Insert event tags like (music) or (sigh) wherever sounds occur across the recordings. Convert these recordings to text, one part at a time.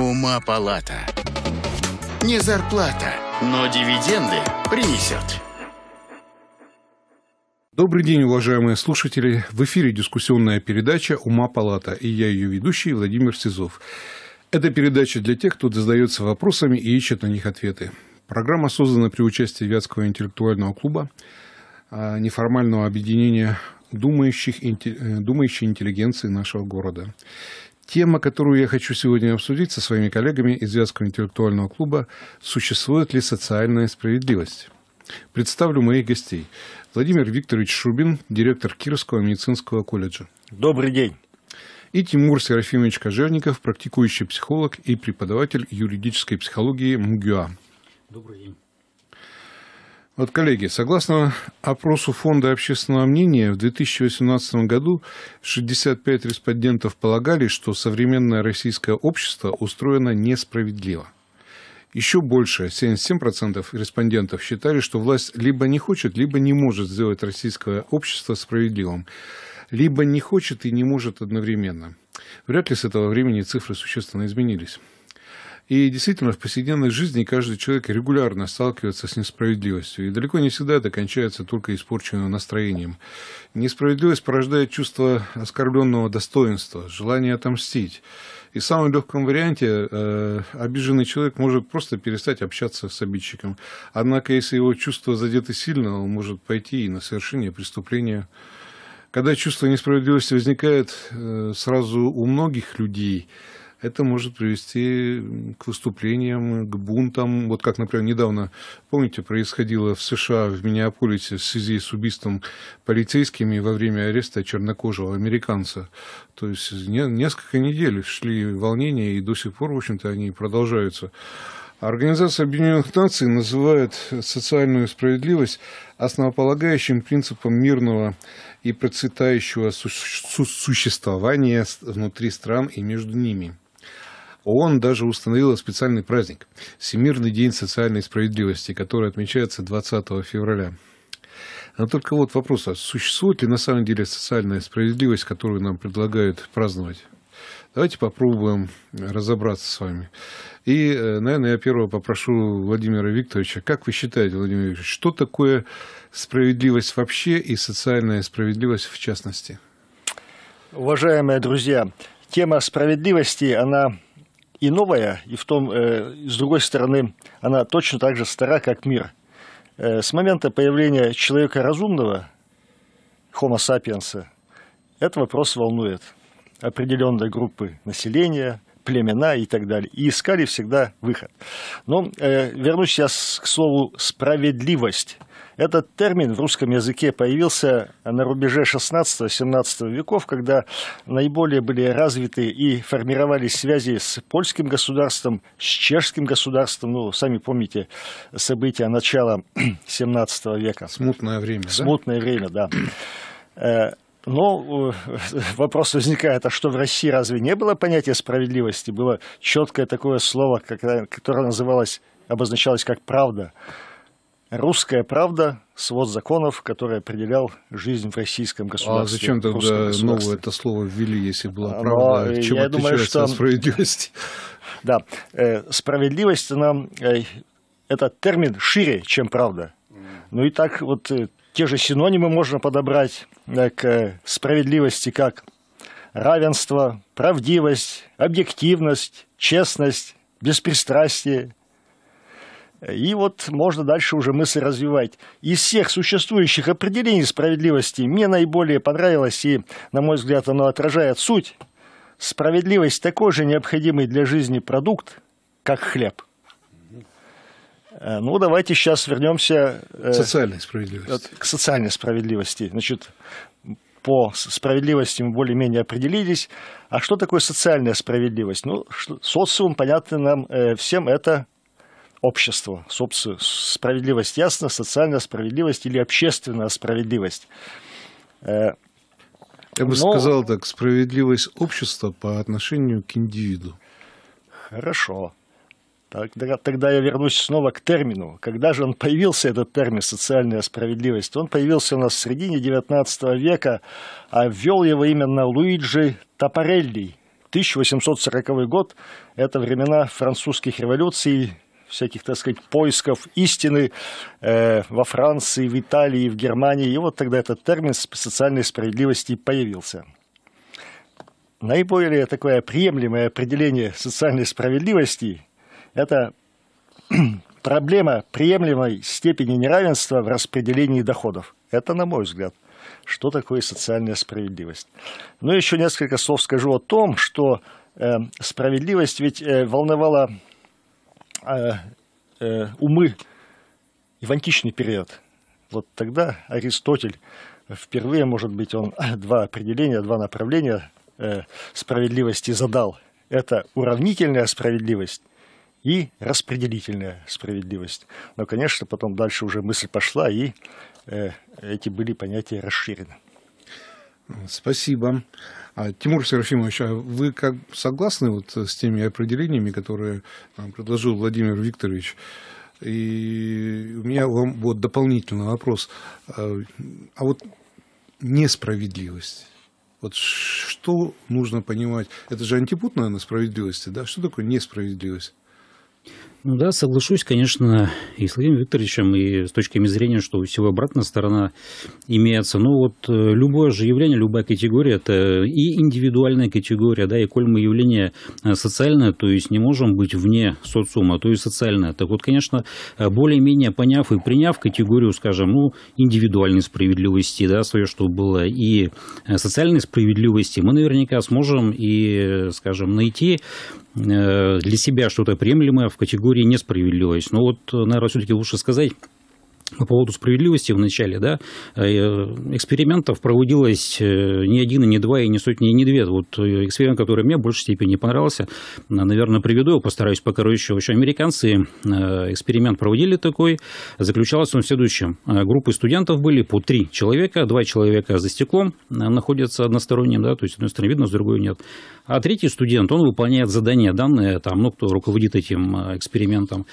Ума палата. Не зарплата, но дивиденды принесет. Добрый день, уважаемые слушатели. В эфире дискуссионная передача «Ума палата» и я ее ведущий Владимир Сизов. Это передача для тех, кто задается вопросами и ищет на них ответы. Программа создана при участии Вятского интеллектуального клуба, а, неформального объединения думающих, э, думающей интеллигенции нашего города. Тема, которую я хочу сегодня обсудить со своими коллегами из Вятского интеллектуального клуба «Существует ли социальная справедливость?». Представлю моих гостей. Владимир Викторович Шубин, директор Кировского медицинского колледжа. Добрый день. И Тимур Серафимович Кожевников, практикующий психолог и преподаватель юридической психологии МГУА. Добрый день. Вот, коллеги, согласно опросу Фонда общественного мнения, в 2018 году 65 респондентов полагали, что современное российское общество устроено несправедливо. Еще больше, 77% респондентов считали, что власть либо не хочет, либо не может сделать российское общество справедливым, либо не хочет и не может одновременно. Вряд ли с этого времени цифры существенно изменились. И действительно, в повседневной жизни каждый человек регулярно сталкивается с несправедливостью. И далеко не всегда это кончается только испорченным настроением. Несправедливость порождает чувство оскорбленного достоинства, желание отомстить. И в самом легком варианте э, обиженный человек может просто перестать общаться с обидчиком. Однако, если его чувство задето сильно, он может пойти и на совершение преступления. Когда чувство несправедливости возникает э, сразу у многих людей, это может привести к выступлениям, к бунтам. Вот как, например, недавно, помните, происходило в США, в Миннеаполисе, в связи с убийством полицейскими во время ареста чернокожего американца. То есть не, несколько недель шли волнения, и до сих пор, в общем-то, они продолжаются. Организация Объединенных Наций называет социальную справедливость основополагающим принципом мирного и процветающего существования внутри стран и между ними. ООН даже установила специальный праздник – Всемирный день социальной справедливости, который отмечается 20 февраля. Но только вот вопрос, а существует ли на самом деле социальная справедливость, которую нам предлагают праздновать? Давайте попробуем разобраться с вами. И, э, наверное, я первого попрошу Владимира Викторовича. Как вы считаете, Владимир Викторович, что такое справедливость вообще и социальная справедливость в частности? Уважаемые друзья, тема справедливости, она и новая, и в том, э, с другой стороны, она точно так же стара, как мир. Э, с момента появления человека разумного, Homo sapiens, этот вопрос волнует определенные группы населения, племена и так далее. И искали всегда выход. Но э, вернусь я к слову «справедливость». Этот термин в русском языке появился на рубеже 16-17 веков, когда наиболее были развиты и формировались связи с польским государством, с чешским государством. Ну, сами помните события начала 17 (clears throat) века. Смутное время. Смутное да? время, да. Э, но э, (laughs) вопрос возникает, а что в России разве не было понятия справедливости? Было четкое такое слово, которое называлось, обозначалось как «правда». Русская правда, свод законов, который определял жизнь в российском а государстве. А зачем тогда новое это слово ввели, если была ну, правда? Но, э, чем я думаю, что... справедливость? (laughs) Да, э, справедливость, она, э, этот термин шире, чем правда. Ну и так вот те же синонимы можно подобрать к справедливости, как равенство, правдивость, объективность, честность, беспристрастие, и вот можно дальше уже мысль развивать. Из всех существующих определений справедливости мне наиболее понравилось, и, на мой взгляд, оно отражает суть. Справедливость такой же необходимый для жизни продукт, как хлеб. Э, ну, давайте сейчас вернемся... К э, социальной справедливости. К социальной справедливости. Значит, по справедливости мы более-менее определились. А что такое социальная справедливость? Ну, социум, понятно нам э, всем, это обществу. Собственно, справедливость ясно, социальная справедливость или общественная справедливость. Э, я бы Но... сказал так, справедливость общества по отношению к индивиду. Хорошо. Тогда, тогда я вернусь снова к термину. Когда же он появился, этот термин «социальная справедливость»? Он появился у нас в середине XIX века, а ввел его именно Луиджи Тапарелли. 1840 год – это времена французских революций, всяких, так сказать, поисков истины э, во Франции, в Италии, в Германии. И вот тогда этот термин социальной справедливости появился. Наиболее такое приемлемое определение социальной справедливости – это (clears throat) проблема приемлемой степени неравенства в распределении доходов. Это, на мой взгляд, что такое социальная справедливость. Но еще несколько слов скажу о том, что э, справедливость ведь э, волновала а, э, умы и в античный период. Вот тогда Аристотель впервые, может быть, он (clears throat) два определения, два направления э, справедливости задал. Это уравнительная справедливость и распределительная справедливость. Но, конечно, потом дальше уже мысль пошла, и э, эти были понятия расширены. Спасибо. А, Тимур Серафимович, а вы как согласны вот с теми определениями, которые а, предложил Владимир Викторович? И у меня вам вот дополнительный вопрос. А, а вот несправедливость. Вот что нужно понимать? Это же антипутная наверное, справедливости, да? Что такое несправедливость? Ну да, соглашусь, конечно, и с Владимиром Викторовичем, и с точками зрения, что всего обратная сторона имеется. Но ну вот э, любое же явление, любая категория, это и индивидуальная категория, да, и коль мы явление э, социальное, то есть не можем быть вне социума, то есть социальное. Так вот, конечно, э, более-менее поняв и приняв категорию, скажем, ну, индивидуальной справедливости, да, свое, что было, и социальной справедливости, мы наверняка сможем и, скажем, найти для себя что-то приемлемое в категории истории несправедливость. Но вот, наверное, все-таки лучше сказать по поводу справедливости в начале, да, э, экспериментов проводилось э, не один, и не два, и не сотни, и не две. Вот э, эксперимент, который мне в большей степени понравился, наверное, приведу, его, постараюсь покороче. Еще американцы эксперимент проводили такой. Заключался он в следующем. Группы студентов были по три человека, два человека за стеклом находятся односторонним, да, то есть, с одной стороны видно, с другой нет. А третий студент, он выполняет задание, данные, там, ну, кто руководит этим экспериментом.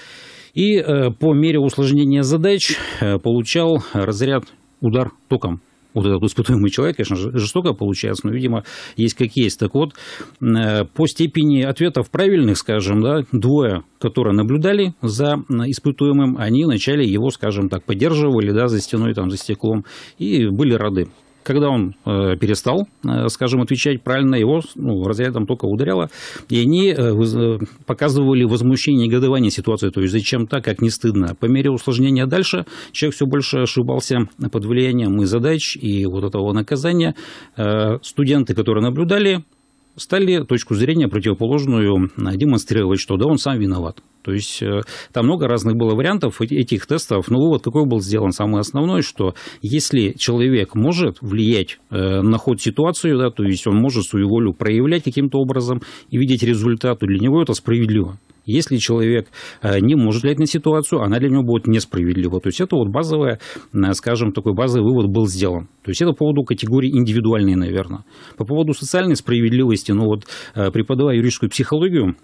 И э, по мере усложнения задач э, получал разряд удар током вот этот испытуемый человек, конечно, жестоко получается, но, видимо, есть как есть. Так вот, э, по степени ответов правильных, скажем, да, двое, которые наблюдали за испытуемым, они вначале его, скажем так, поддерживали, да, за стеной, там, за стеклом, и были рады когда он э, перестал, э, скажем, отвечать правильно, его ну, разрядом только ударяло, и они э, показывали возмущение и негодование ситуации, то есть зачем так, как не стыдно. По мере усложнения дальше человек все больше ошибался под влиянием и задач, и вот этого наказания. Студенты, которые наблюдали, стали точку зрения противоположную демонстрировать, что да, он сам виноват. То есть э, там много разных было вариантов этих тестов. Но вывод какой был сделан самый основной, что если человек может влиять э, на ход ситуации, да, то есть он может свою волю проявлять каким-то образом и видеть результат, то для него это справедливо. Если человек э, не может влиять на ситуацию, она для него будет несправедлива. То есть это вот базовая, скажем, такой базовый вывод был сделан. То есть это по поводу категории индивидуальной, наверное. По поводу социальной справедливости, ну вот преподавая юридическую психологию,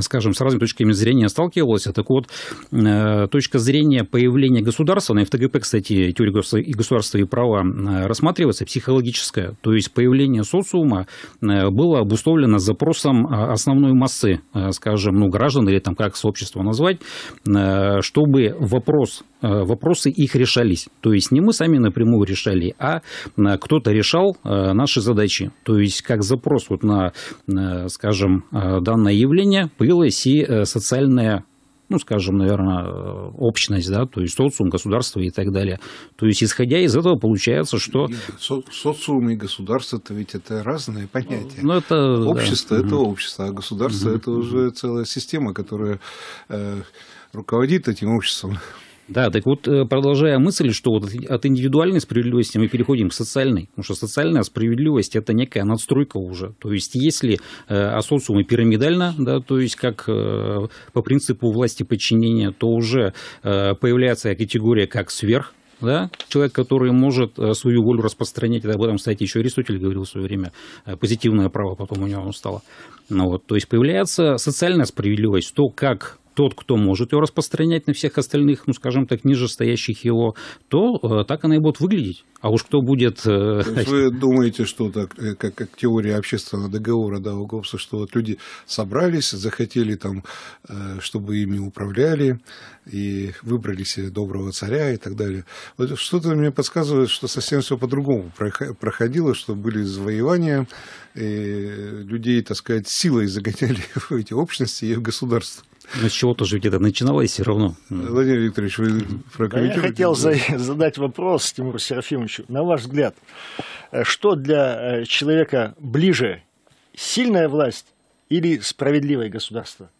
скажем, с разными точками зрения сталкивалась. Так вот, э, точка зрения появления государства, на ФТГП, кстати, теория государства и права э, рассматривается, психологическая. То есть появление социума э, было обусловлено запросом основной массы, скажем, ну, граждан или там как сообщество назвать, чтобы вопрос, вопросы их решались. То есть не мы сами напрямую решали, а кто-то решал наши задачи. То есть как запрос вот на, скажем, данное явление, появилась и э, социальная ну, скажем, наверное, э, общность, да, то есть социум, государство и так далее. То есть, исходя из этого, получается, что... Со социум и государство это ведь это разные понятия. Ну, это... Общество да. это угу. общество, а государство угу. это уже целая система, которая э, руководит этим обществом. Да, так вот, э, продолжая мысль, что вот от индивидуальной справедливости мы переходим к социальной, потому что социальная справедливость – это некая надстройка уже. То есть, если э, социумы пирамидально, да, то есть, как э, по принципу власти подчинения, то уже э, появляется категория как сверх, да? человек, который может свою волю распространять, это об этом, кстати, еще Аристотель говорил в свое время, позитивное право потом у него стало. Ну, вот, то есть появляется социальная справедливость, то, как тот, кто может его распространять на всех остальных, ну, скажем так, ниже его, то э, так она и будет выглядеть. А уж кто будет... Э, то есть вы (laughs) думаете, что так, э, как, как теория общественного договора, да, Угобса, что вот люди собрались, захотели там, чтобы ими управляли, и выбрали себе доброго царя и так далее. Вот что-то мне подсказывает, что совсем все по-другому проходило, что были завоевания, людей, так сказать, силой загоняли (laughs) в эти общности и в государство. Но ну, с чего-то же ведь это начиналось все равно. Владимир Викторович, вы прокомментируете? я хотел задать вопрос Тимуру Серафимовичу. На ваш взгляд, э, что для э, человека ближе? Сильная власть или справедливое государство?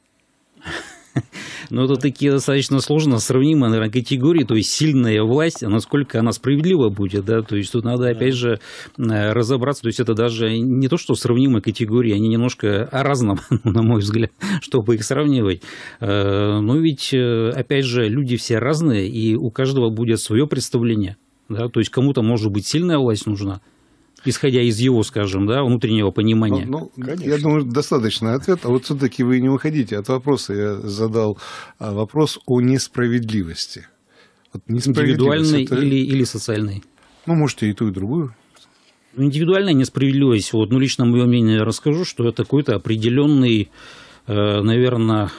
Но это такие достаточно сложно сравнимые, наверное, категории, то есть сильная власть, насколько она справедлива будет, да, то есть тут надо, опять же, э, разобраться, то есть это даже не то, что сравнимые категории, они немножко о разном, (laughs) на мой взгляд, чтобы их сравнивать. Э, Но ну ведь, э, опять же, люди все разные, и у каждого будет свое представление, да, то есть кому-то, может быть, сильная власть нужна, исходя из его, скажем, да, внутреннего понимания? Ну, ну Конечно. я думаю, достаточно ответ. А вот все-таки вы не уходите от вопроса. Я задал а, вопрос о несправедливости. Вот Индивидуальной это... или, или социальной? Ну, может, и ту, и другую индивидуальная несправедливость, вот, ну, лично мое мнение расскажу, что это какой-то определенный, э, наверное,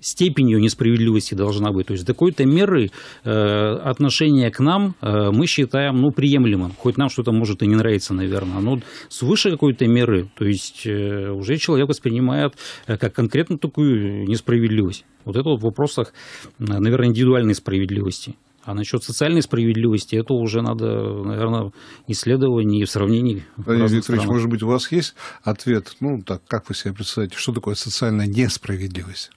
степенью несправедливости должна быть. То есть до какой-то меры э, отношение к нам э, мы считаем ну, приемлемым. Хоть нам что-то может и не нравится, наверное. Но свыше какой-то меры, то есть э, уже человек воспринимает э, как конкретно такую несправедливость. Вот это вот в вопросах, э, наверное, индивидуальной справедливости. А насчет социальной справедливости, это уже надо, наверное, исследований и сравнений. Владимир Викторович, может быть, у вас есть ответ? Ну, так, как вы себе представляете, что такое социальная несправедливость?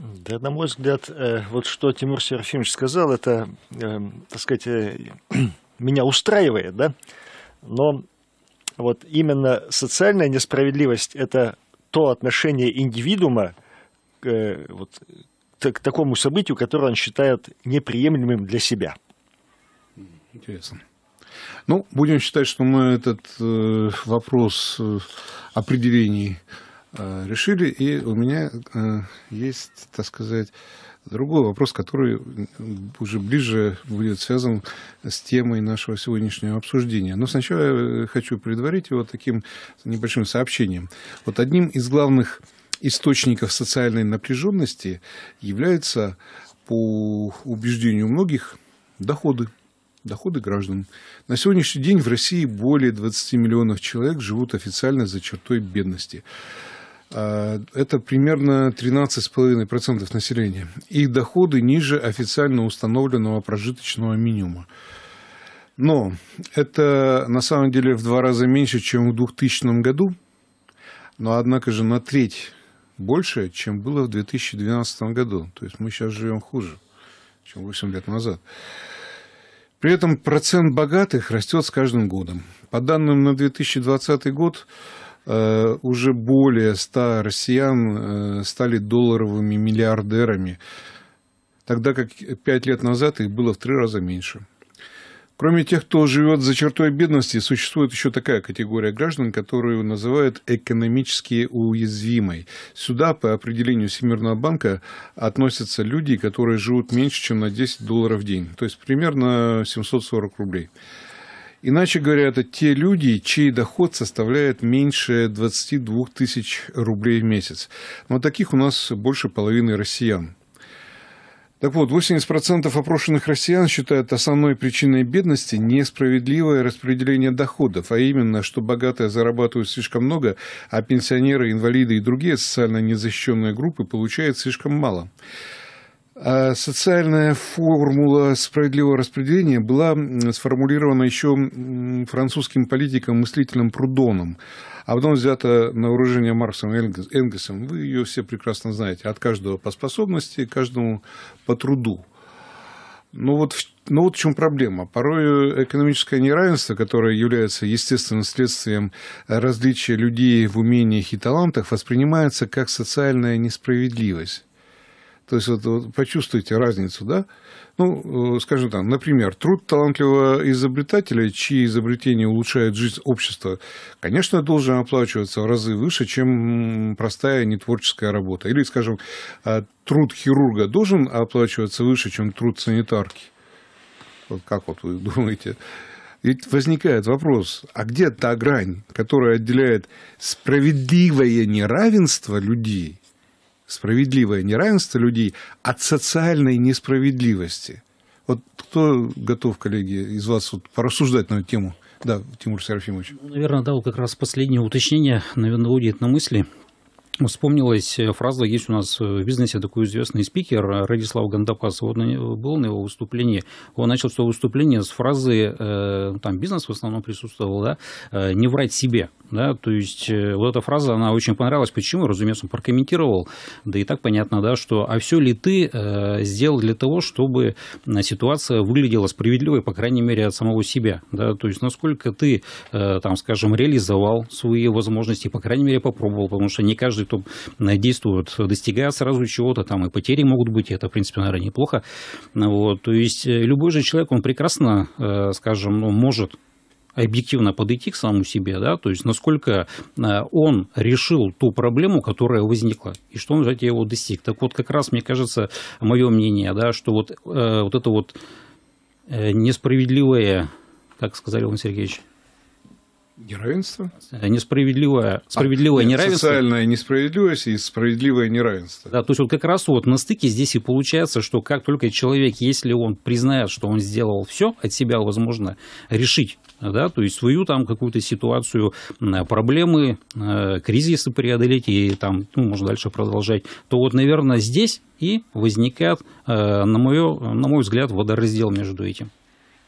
Да, на мой взгляд, э, вот что Тимур Серафимович сказал, это, э, так сказать, э, (clears throat) меня устраивает, да, но вот именно социальная несправедливость – это то отношение индивидуума к, вот, к такому событию, которое он считает неприемлемым для себя. Интересно. Ну, будем считать, что мы этот вопрос определений Э, решили. И у меня э, есть, так сказать, другой вопрос, который уже ближе будет связан с темой нашего сегодняшнего обсуждения. Но сначала я э, хочу предварить его таким небольшим сообщением. Вот одним из главных источников социальной напряженности является, по убеждению многих, доходы доходы граждан. На сегодняшний день в России более 20 миллионов человек живут официально за чертой бедности. А, это примерно 13,5% населения. Их доходы ниже официально установленного прожиточного минимума. Но это на самом деле в два раза меньше, чем в 2000 году, но однако же на треть больше, чем было в 2012 году. То есть мы сейчас живем хуже, чем 8 лет назад. При этом процент богатых растет с каждым годом. По данным на 2020 год, Э, уже более 100 россиян э, стали долларовыми миллиардерами, тогда как 5 лет назад их было в 3 раза меньше. Кроме тех, кто живет за чертой бедности, существует еще такая категория граждан, которую называют экономически уязвимой. Сюда, по определению Всемирного банка, относятся люди, которые живут меньше, чем на 10 долларов в день, то есть примерно 740 рублей. Иначе говоря, это те люди, чей доход составляет меньше 22 тысяч рублей в месяц. Но таких у нас больше половины россиян. Так вот, 80% опрошенных россиян считают основной причиной бедности несправедливое распределение доходов, а именно, что богатые зарабатывают слишком много, а пенсионеры, инвалиды и другие социально незащищенные группы получают слишком мало. А социальная формула справедливого распределения была сформулирована еще французским политиком, мыслителем Прудоном, а потом взята на вооружение Марксом и Энгельсом. Вы ее все прекрасно знаете. От каждого по способности, каждому по труду. Но ну вот, но вот в ну чем проблема. Порой экономическое неравенство, которое является естественным следствием различия людей в умениях и талантах, воспринимается как социальная несправедливость. То есть это, вот, почувствуйте разницу, да? Ну, э, скажем так, например, труд талантливого изобретателя, чьи изобретения улучшают жизнь общества, конечно, должен оплачиваться в разы выше, чем простая нетворческая работа. Или, скажем, а, труд хирурга должен оплачиваться выше, чем труд санитарки. Вот как вот вы (laughs) думаете? Ведь возникает вопрос, а где та грань, которая отделяет справедливое неравенство людей справедливое неравенство людей от социальной несправедливости. Вот кто готов, коллеги, из вас вот порассуждать на эту тему? Да, Тимур Серафимович. Ну, наверное, да, вот как раз последнее уточнение, наверное, будет на мысли. Вспомнилась э, фраза, есть у нас э, в бизнесе такой известный спикер э, Радислав Гандапас, вот был на его выступлении, он начал свое выступление с фразы, там бизнес в основном присутствовал, да, не врать себе, да, то есть вот эта фраза, она очень понравилась, почему, разумеется, он прокомментировал, да и так понятно, да, что, а все ли ты сделал для того, чтобы ситуация выглядела справедливой, по крайней мере, от самого себя, да, то есть насколько ты, там, скажем, реализовал свои возможности, по крайней мере, попробовал, потому что не каждый спиртом э, действуют, достигая сразу чего-то, там и потери могут быть, это, в принципе, наверное, неплохо. Вот, то есть э, любой же человек, он прекрасно, э, скажем, ну, может объективно подойти к самому себе, да, то есть насколько он решил ту проблему, которая возникла, и что он, кстати, его достиг. Так вот, как раз, мне кажется, мое мнение, да, что вот, вот это вот несправедливое, как сказал Иван Сергеевич, Неравенство? Э, несправедливое, справедливое а, нет, неравенство. Социальная несправедливость и справедливое неравенство. Да, то есть вот как раз вот на стыке здесь и получается, что как только человек, если он признает, что он сделал все от себя, возможно, решить, да, то есть свою там какую-то ситуацию, проблемы, э, кризисы преодолеть и там, ну, можно дальше продолжать, то вот, наверное, здесь и возникает, э, на, мое, на мой взгляд, водораздел между этим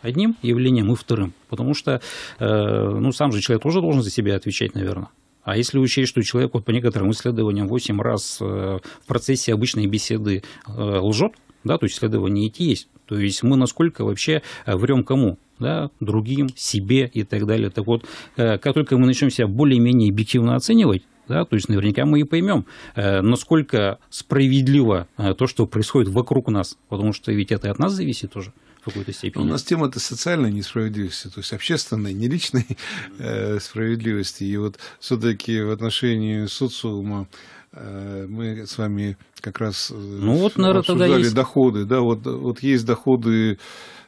одним явлением и вторым. Потому что э, ну, сам же человек тоже должен за себя отвечать, наверное. А если учесть, что человек вот, по некоторым исследованиям 8 раз э, в процессе обычной беседы э, лжет, да, то есть исследования идти есть. То есть мы насколько вообще врем кому? Да, другим, себе и так далее. Так вот, как только мы начнем себя более-менее объективно оценивать, да, то есть наверняка мы и поймем, насколько справедливо то, что происходит вокруг нас, потому что ведь это и от нас зависит тоже какой-то степени. У нас тема это социальная несправедливость, то есть общественная, не личной (laughs) э, справедливости. И вот все-таки в отношении социума э, мы с вами как раз э, ну, вот, наверное, обсуждали есть... доходы. Да, вот, вот есть доходы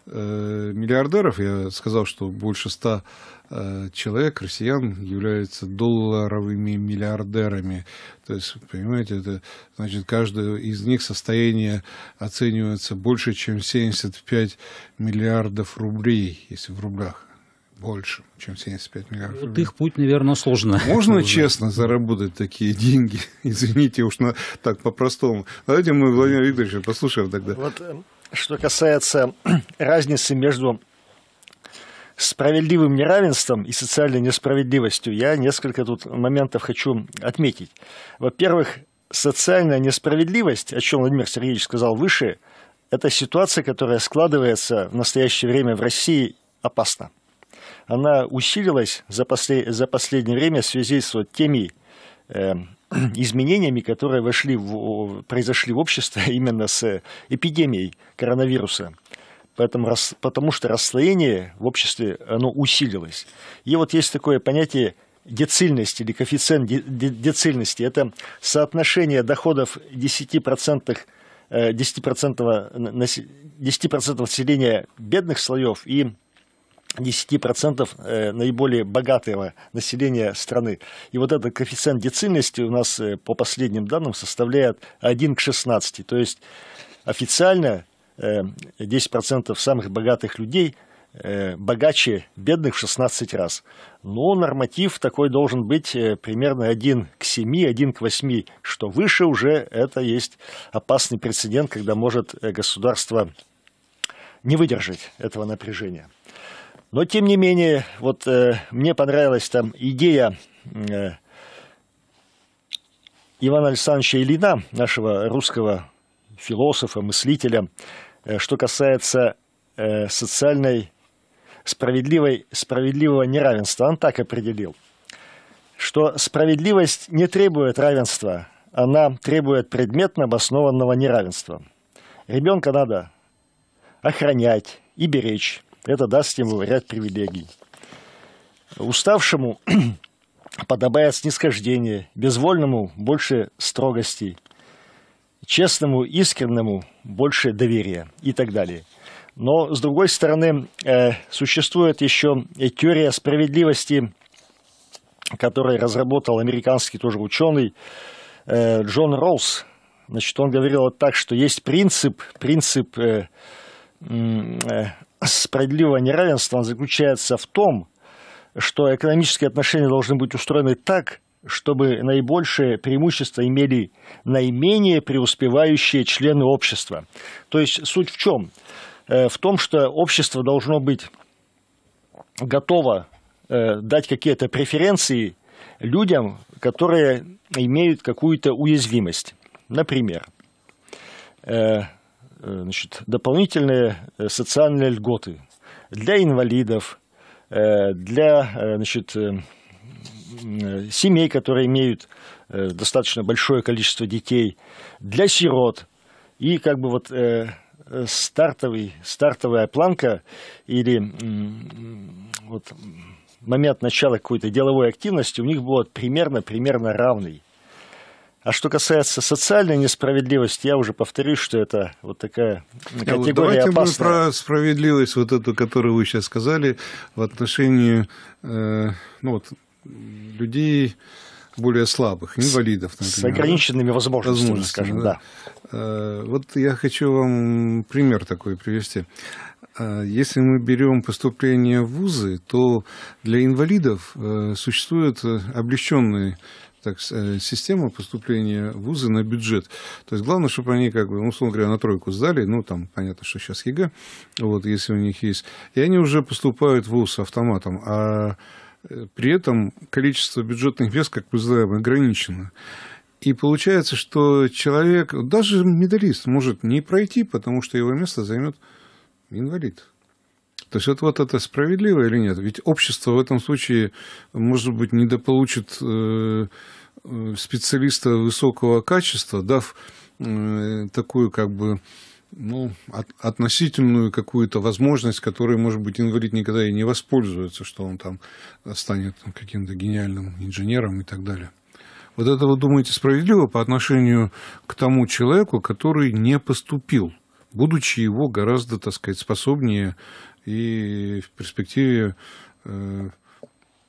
Э, миллиардеров, я сказал, что больше ста э, человек, россиян, являются долларовыми миллиардерами. То есть, понимаете, это значит, каждое из них состояние оценивается больше, чем 75 миллиардов рублей, если в рублях больше, чем 75 миллиардов. Вот их путь, наверное, сложно. Можно (laughs) честно заработать такие деньги? (laughs) Извините уж на, так по-простому. Давайте мы Владимир Викторовича послушаем тогда. Вот эм, что касается (clears throat) разницы между справедливым неравенством и социальной несправедливостью, я несколько тут моментов хочу отметить. Во-первых, социальная несправедливость, о чем Владимир Сергеевич сказал выше, это ситуация, которая складывается в настоящее время в России опасно. Она усилилась за, после, за последнее время в связи с вот теми э, (clears throat) изменениями, которые вошли в, произошли в обществе (laughs) именно с эпидемией коронавируса. Поэтому, потому что расслоение в обществе оно усилилось. И вот есть такое понятие децильность или коэффициент децильности. Это соотношение доходов 10%, 10%, 10 населения бедных слоев и 10% э, наиболее богатого населения страны. И вот этот коэффициент децильности у нас э, по последним данным составляет 1 к 16. То есть официально 10% э, самых богатых людей богаче бедных в 16 раз. Но норматив такой должен быть примерно 1 к 7, 1 к 8, что выше уже это есть опасный прецедент, когда может государство не выдержать этого напряжения. Но, тем не менее, вот э, мне понравилась там идея э, Ивана Александровича Ильина, нашего русского философа, мыслителя, э, что касается э, социальной справедливой, справедливого неравенства. Он так определил, что справедливость не требует равенства, она требует предметно обоснованного неравенства. Ребенка надо охранять и беречь. Это даст ему ряд привилегий. Уставшему (clears throat) подобает снисхождение, безвольному – больше строгости, честному, искреннему – больше доверия и так далее. Но, с другой стороны, э, существует еще теория справедливости, которую разработал американский тоже ученый э, Джон Роуз. Значит, он говорил вот так, что есть принцип, принцип э, э справедливого неравенства заключается в том, что экономические отношения должны быть устроены так, чтобы наибольшее преимущество имели наименее преуспевающие члены общества. То есть суть в чем? Э, в том, что общество должно быть готово э, дать какие-то преференции людям, которые имеют какую-то уязвимость. Например, э, Э, значит, дополнительные э, социальные льготы для инвалидов, э, для значит, семей, которые имеют достаточно большое количество детей, для сирот. И как бы вот стартовый, стартовая планка или вот, момент начала какой-то деловой активности у них был примерно, примерно равный. А что касается социальной несправедливости, я уже повторюсь, что это вот такая категория Давайте опасная. Давайте мы про справедливость, вот эту, которую вы сейчас сказали, в отношении э, ну, вот, людей более слабых, инвалидов, например. С ограниченными возможностями, возможностями скажем, да. да. Э, вот я хочу вам пример такой привести. Э, если мы берем поступление в вузы, то для инвалидов существует облегченный так, э, система поступления вузы на бюджет. То есть главное, чтобы они, как бы, ну, условно говоря, на тройку сдали, ну, там, понятно, что сейчас ЕГЭ, вот, если у них есть, и они уже поступают в вуз автоматом, а э, при этом количество бюджетных мест, как мы знаем, ограничено. И получается, что человек, даже медалист, может не пройти, потому что его место займет инвалид. То есть вот вот это справедливо или нет? Ведь общество в этом случае, может быть, недополучит э, э, специалиста высокого качества, дав э, такую как бы ну, от, относительную какую-то возможность, которой, может быть, инвалид никогда и не воспользуется, что он там станет каким-то гениальным инженером и так далее. Вот это вы думаете справедливо по отношению к тому человеку, который не поступил, будучи его гораздо, так сказать, способнее и в перспективе, э,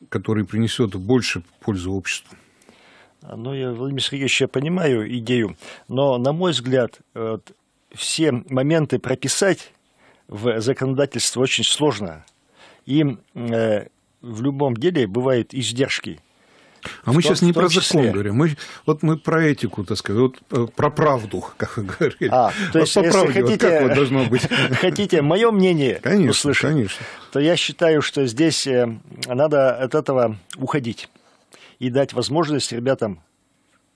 который принесет больше пользы обществу. Ну, я, Владимир Сергеевич, я понимаю идею, но, на мой взгляд, все моменты прописать в законодательство очень сложно. И э, в любом деле бывают издержки. А мы сейчас не про закон говорим, мы, вот мы про этику, так сказать, вот э, про правду, (laughs) как вы говорили. А, то есть, вот по правде, хотите, вот как вот должно быть? (laughs) Хотите мое мнение (laughs) конечно, услышать, конечно. то я считаю, что здесь э, надо от этого уходить и дать возможность ребятам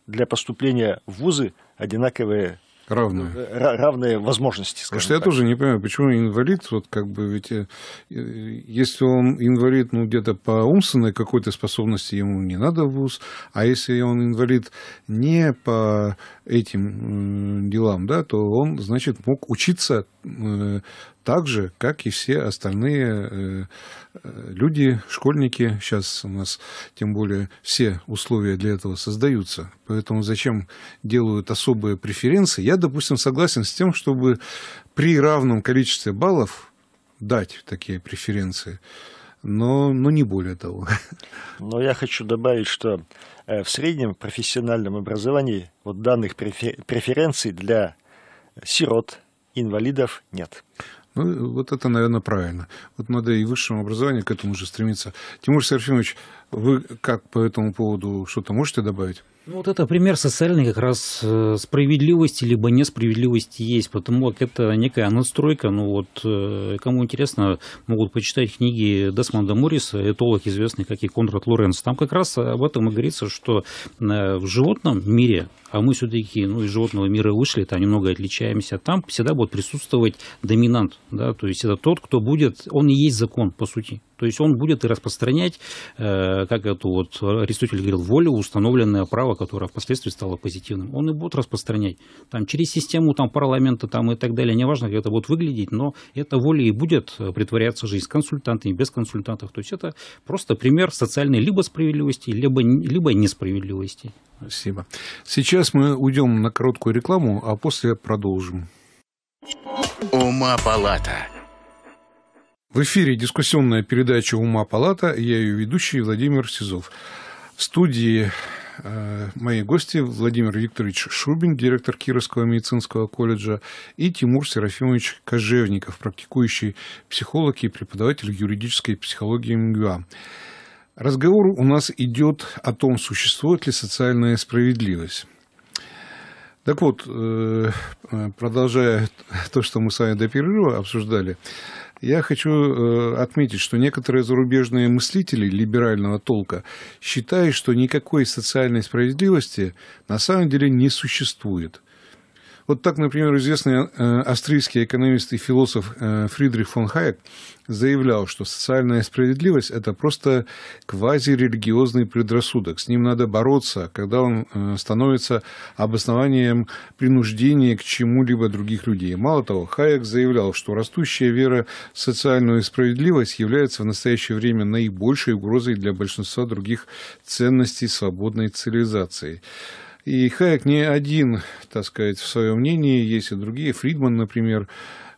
для поступления в вузы одинаковые равные. Э, равные возможности. Потому что я так. тоже не понимаю, почему инвалид, вот как бы ведь, э, если он инвалид, ну, где-то по умственной какой-то способности ему не надо в ВУЗ, а если он инвалид не по этим делам, да, то он, значит, мог учиться э, так же, как и все остальные э, э, люди, школьники. Сейчас у нас, тем более, все условия для этого создаются. Поэтому зачем делают особые преференции? Я, допустим, согласен с тем, чтобы при равном количестве баллов дать такие преференции но, но не более того. Но я хочу добавить, что э, в среднем профессиональном образовании вот данных преференций для сирот, инвалидов нет. Ну, вот это, наверное, правильно. Вот надо и высшему образованию к этому же стремиться. Тимур Серафимович, вы как по этому поводу что-то можете добавить? Ну, вот это пример социальной как раз э, справедливости либо несправедливости есть, потому как это некая настройка. Ну вот, э, кому интересно, могут почитать книги Десмонда Морриса, этолог известный, как и Конрад Лоренс. Там как раз об этом и говорится, что э, в животном мире а мы все-таки ну, из животного мира вышли, там немного отличаемся, там всегда будет присутствовать доминант, да, то есть это тот, кто будет, он и есть закон, по сути. То есть он будет и распространять, э, как это вот Аристотель говорил, волю, установленное право, которое впоследствии стало позитивным. Он и будет распространять там, через систему там, парламента там, и так далее. Неважно, как это будет выглядеть, но эта воля и будет притворяться жизнь с консультантами, без консультантов. То есть это просто пример социальной либо справедливости, либо, либо несправедливости. Спасибо. Сейчас Сейчас мы уйдем на короткую рекламу, а после продолжим. Ума палата. В эфире дискуссионная передача «Ума палата». Я ее ведущий Владимир Сизов. В студии э, мои гости Владимир Викторович Шубин, директор Кировского медицинского колледжа, и Тимур Серафимович Кожевников, практикующий психолог и преподаватель юридической психологии МГУА. Разговор у нас идет о том, существует ли социальная справедливость. Так вот, э, продолжая то, что мы с вами до перерыва обсуждали, я хочу э, отметить, что некоторые зарубежные мыслители либерального толка считают, что никакой социальной справедливости на самом деле не существует – вот так, например, известный э, австрийский экономист и философ э, Фридрих фон Хайек заявлял, что социальная справедливость – это просто квазирелигиозный предрассудок. С ним надо бороться, когда он э, становится обоснованием принуждения к чему-либо других людей. Мало того, Хайек заявлял, что растущая вера в социальную справедливость является в настоящее время наибольшей угрозой для большинства других ценностей свободной цивилизации. И Хайек не один, так сказать, в своем мнении, есть и другие, Фридман, например.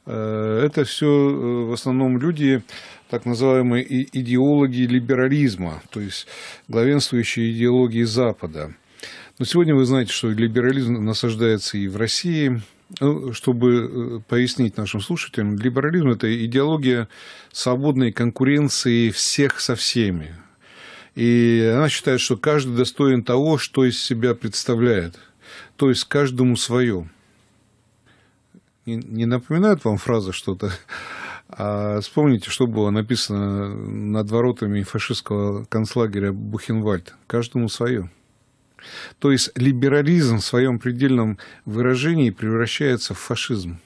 Э, это все э, в основном люди, так называемые идеологи либерализма, то есть главенствующие идеологии Запада. Но сегодня вы знаете, что либерализм насаждается и в России. Ну, чтобы э, пояснить нашим слушателям, либерализм – это идеология свободной конкуренции всех со всеми. И она считает, что каждый достоин того, что из себя представляет. То есть каждому свое. Не, напоминает вам фраза что-то? А вспомните, что было написано над воротами фашистского концлагеря Бухенвальд. Каждому свое. То есть либерализм в своем предельном выражении превращается в фашизм.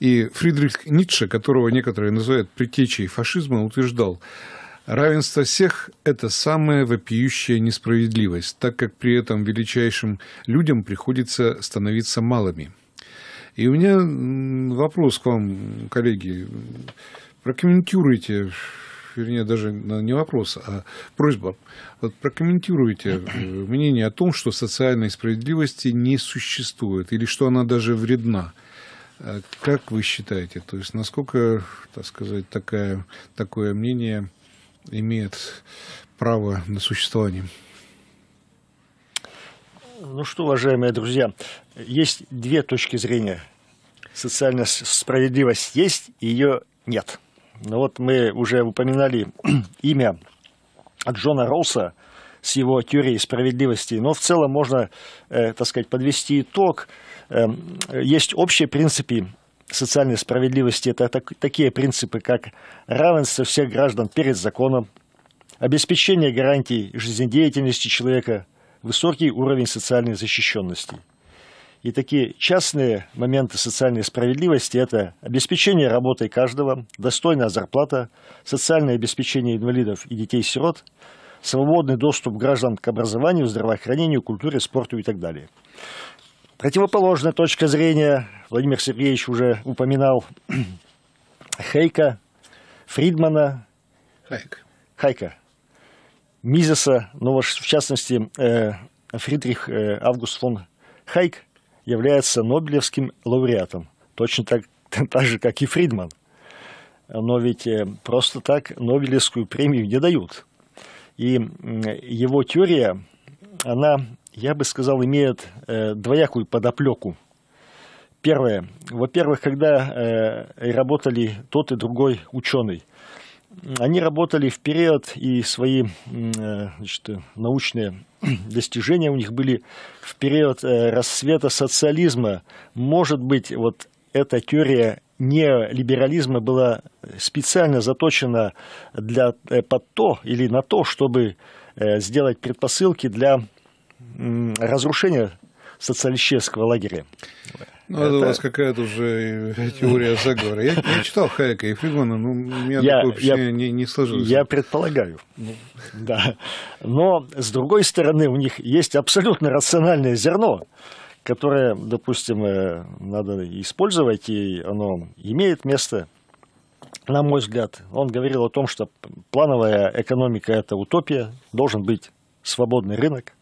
И Фридрих Ницше, которого некоторые называют предтечей фашизма, утверждал, Равенство всех – это самая вопиющая несправедливость, так как при этом величайшим людям приходится становиться малыми. И у меня вопрос к вам, коллеги. Прокомментируйте, вернее, даже ну, не вопрос, а просьба. Вот прокомментируйте э, мнение о том, что социальной справедливости не существует или что она даже вредна. Э, как вы считаете, то есть насколько, так сказать, такая, такое мнение имеет право на существование. Ну что, уважаемые друзья, есть две точки зрения. Социальная справедливость есть, ее нет. Но ну вот мы уже упоминали (clears throat) имя Джона Росса с его теорией справедливости, но в целом можно, э, так сказать, подвести итог. Э, есть общие принципы социальной справедливости – это так, такие принципы, как равенство всех граждан перед законом, обеспечение гарантий жизнедеятельности человека, высокий уровень социальной защищенности. И такие частные моменты социальной справедливости – это обеспечение работой каждого, достойная зарплата, социальное обеспечение инвалидов и детей-сирот, свободный доступ граждан к образованию, здравоохранению, культуре, спорту и так далее. Противоположная точка зрения, Владимир Сергеевич уже упоминал (clears throat) Хейка, Фридмана. Хайк. Хайка. Мизеса, но ну в частности э, Фридрих э, Август фон Хайк является Нобелевским лауреатом. Точно так, (laughs) так же, как и Фридман. Но ведь э, просто так Нобелевскую премию не дают. И его теория, она я бы сказал, имеют э, двоякую подоплеку. Первое. Во-первых, когда э, работали тот и другой ученый, они работали в период, и свои э, значит, научные (clears throat) достижения у них были в период э, рассвета социализма. Может быть, вот эта теория неолиберализма была специально заточена для, э, под то или на то, чтобы сделать предпосылки для разрушение социалистического лагеря. Ну, это... у вас какая-то уже теория заговора. Я, я читал Хайека и Фридмана, но у меня я, такое впечатление я, не, не сложилось. Я предполагаю, да. Но, с другой стороны, у них есть абсолютно рациональное зерно, которое, допустим, э, надо использовать, и оно имеет место, на мой взгляд. Он говорил о том, что плановая экономика – это утопия, должен быть свободный рынок,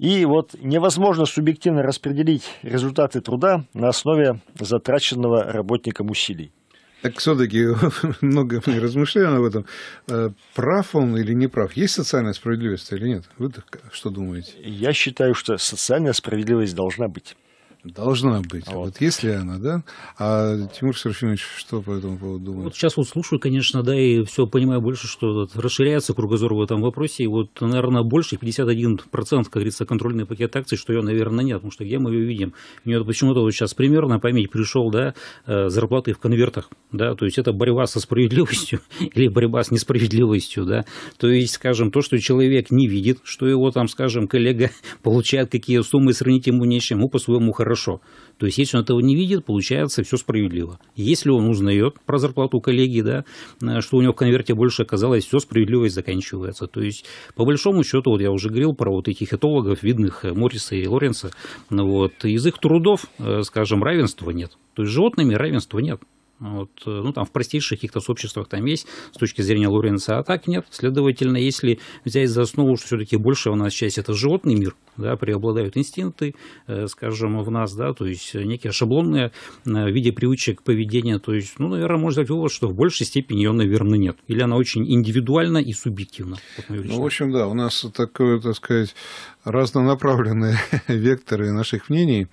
и вот невозможно субъективно распределить результаты труда на основе затраченного работником усилий. Так все-таки (laughs) много мы размышляем об этом. Э, прав он или не прав? Есть социальная справедливость или нет? Вы что думаете? Я считаю, что социальная справедливость должна быть. Должна быть. А вот. А вот если она, да? А Тимур Серафимович, что по этому поводу думает? Вот сейчас вот слушаю, конечно, да, и все понимаю больше, что расширяется кругозор в этом вопросе. И вот, наверное, больше 51%, как говорится, контрольный пакет акций, что ее, наверное, нет. Потому что где мы ее видим? У нее почему-то вот сейчас примерно память пришел, да, э, зарплаты в конвертах, да, то есть это борьба со справедливостью (laughs) или борьба с несправедливостью, да. То есть, скажем, то, что человек не видит, что его там, скажем, коллега (laughs) получает какие суммы, сравнить ему нечем, ему по-своему хорошо хорошо. То есть, если он этого не видит, получается все справедливо. Если он узнает про зарплату коллеги, да, э, что у него в конверте больше оказалось, все справедливость заканчивается. То есть, по большому счету, вот я уже говорил про вот этих этологов, видных э, Морриса и Лоренса, ну вот, из их трудов, э, скажем, равенства нет. То есть, с животными равенства нет. Вот, э, ну, там в простейших каких-то сообществах там есть, с точки зрения Лоренца, а так нет. Следовательно, если взять за основу, что все-таки больше у нас часть это животный мир, да, преобладают инстинкты, э, скажем, в нас, да, то есть некие шаблонные э, в виде привычек поведения, то есть, ну, наверное, можно сделать вывод, что в большей степени ее, наверное, нет. Или она очень индивидуальна и субъективна. ну, в общем, да, у нас такое, так сказать, разнонаправленные (laughs) векторы наших мнений.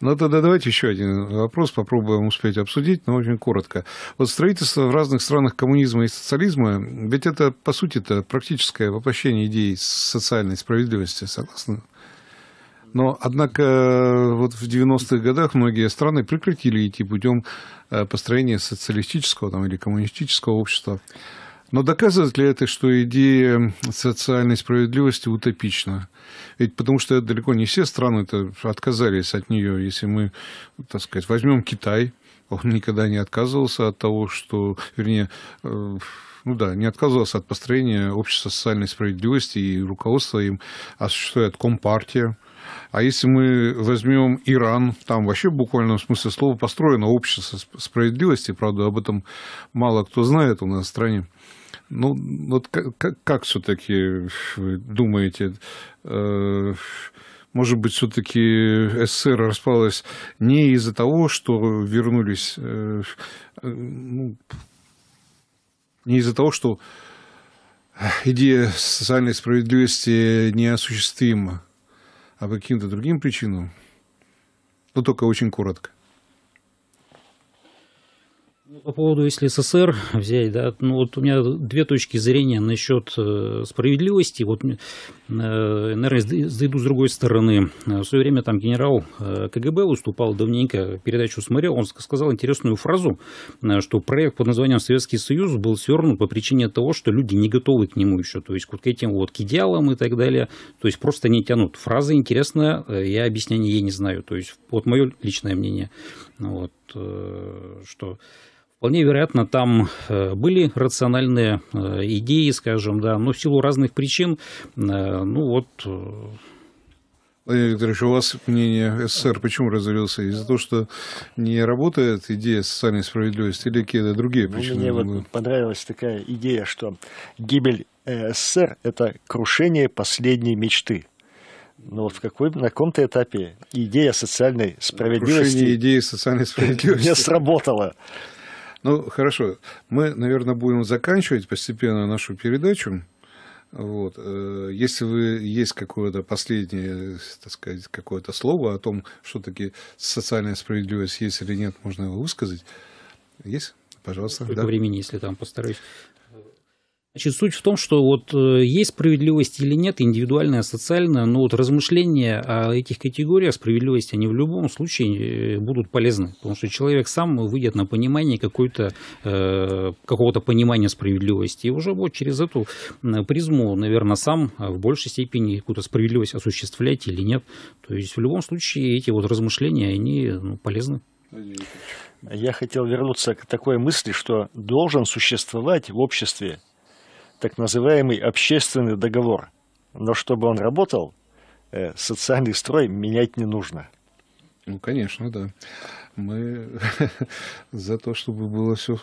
Но ну, тогда давайте еще один вопрос попробуем успеть обсудить. но ну, в общем коротко. Вот строительство в разных странах коммунизма и социализма, ведь это, по сути это практическое воплощение идеи социальной справедливости, согласно. Но, однако, вот в 90-х годах многие страны прекратили идти путем э, построения социалистического там, или коммунистического общества. Но доказывает ли это, что идея социальной справедливости утопична? Ведь потому что далеко не все страны -то отказались от нее. Если мы, так сказать, возьмем Китай, он никогда не отказывался от того, что, вернее, э, ну да, не отказывался от построения общества социальной справедливости и руководства им осуществляет а Компартия. А если мы возьмем Иран, там вообще в буквальном смысле слова построено общество справедливости, правда, об этом мало кто знает у нас в стране. Ну, вот как, как, как все-таки вы думаете, э, может быть, все-таки СССР распалась не из-за того, что вернулись, э, ну, не из-за того, что э, идея социальной справедливости неосуществима, а по каким-то другим причинам. Но только очень коротко. Ну, по поводу, если СССР взять, да, ну вот у меня две точки зрения насчет э, справедливости. Вот, э, наверное, зайду с другой стороны. В свое время там генерал э, КГБ выступал давненько, передачу смотрел, он сказал интересную фразу, что проект под названием «Советский Союз» был свернут по причине того, что люди не готовы к нему еще, то есть вот к этим вот к идеалам и так далее, то есть просто не тянут. Фраза интересная, я объяснения ей не знаю, то есть вот мое личное мнение, вот, что Вполне вероятно, там э, были рациональные э, идеи, скажем, да, но в силу разных причин, э, ну вот... Владимир Викторович, у вас мнение СССР почему разорился? Из-за того, что не работает идея социальной справедливости или какие-то другие ну, причины? Мне вот понравилась такая идея, что гибель СССР – это крушение последней мечты. Но ну, вот в какой, на каком-то этапе идея социальной справедливости... идеи социальной (laughs) справедливости. Не сработала. Ну, хорошо. Мы, наверное, будем заканчивать постепенно нашу передачу. Вот. Э, если вы есть какое-то последнее, так сказать, какое-то слово о том, что таки социальная справедливость есть или нет, можно его высказать. Есть? Пожалуйста. да? времени, если там постараюсь. Значит, суть в том, что вот э, есть справедливость или нет, индивидуальная, социальная, но вот размышления о этих категориях справедливости, они в любом случае э, будут полезны, потому что человек сам выйдет на понимание какой-то, э, какого-то понимания справедливости, и уже вот через эту призму, наверное, сам в большей степени какую-то справедливость осуществлять или нет. То есть в любом случае эти вот размышления, они ну, полезны. Я хотел вернуться к такой мысли, что должен существовать в обществе так называемый общественный договор. Но чтобы он работал, э, социальный строй менять не нужно. Ну, конечно, да. Мы (laughs) за то, чтобы было все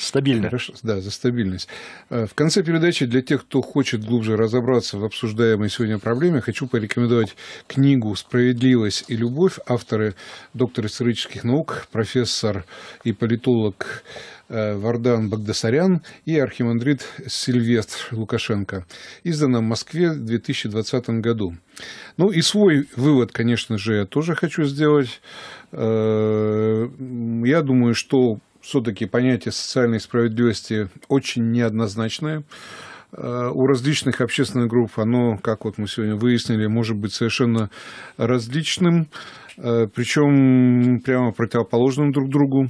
Стабильно. Хорошо, да, за стабильность. Э, в конце передачи для тех, кто хочет глубже разобраться в обсуждаемой сегодня проблеме, хочу порекомендовать книгу «Справедливость и любовь» авторы доктор исторических наук, профессор и политолог э, Вардан Багдасарян и архимандрит Сильвестр Лукашенко. Издана в Москве в 2020 году. Ну и свой вывод, конечно же, я тоже хочу сделать. Э, я думаю, что все-таки понятие социальной справедливости очень неоднозначное. Э, у различных общественных групп оно, как вот мы сегодня выяснили, может быть совершенно различным, э, причем прямо противоположным друг другу.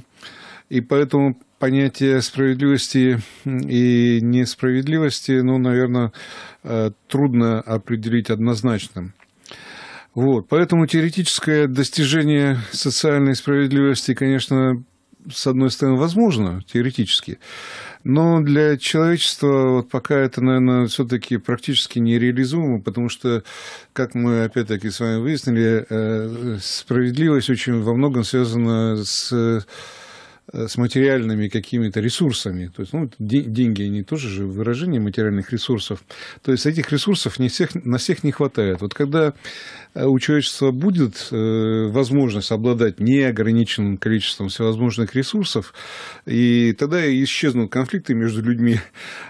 И поэтому понятие справедливости и несправедливости, ну, наверное, э, трудно определить однозначным. Вот, поэтому теоретическое достижение социальной справедливости, конечно, с одной стороны, возможно, теоретически, но для человечества вот пока это, наверное, все-таки практически нереализуемо, потому что, как мы опять-таки с вами выяснили, э, справедливость очень во многом связана с Э, с материальными какими-то ресурсами. То есть, ну, деньги, они тоже же выражение материальных ресурсов. То есть, этих ресурсов не всех, на всех не хватает. Вот когда э, у человечества будет э, возможность обладать неограниченным количеством всевозможных ресурсов, и тогда исчезнут конфликты между людьми.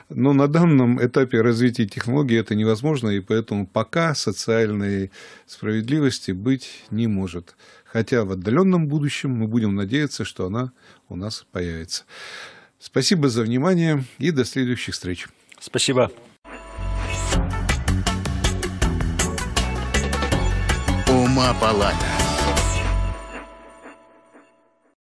Но на данном этапе развития технологий это невозможно, и поэтому пока социальной справедливости быть не может хотя в отдаленном будущем мы будем надеяться, что она у нас появится. Спасибо за внимание и до следующих встреч. Спасибо. Ума палата.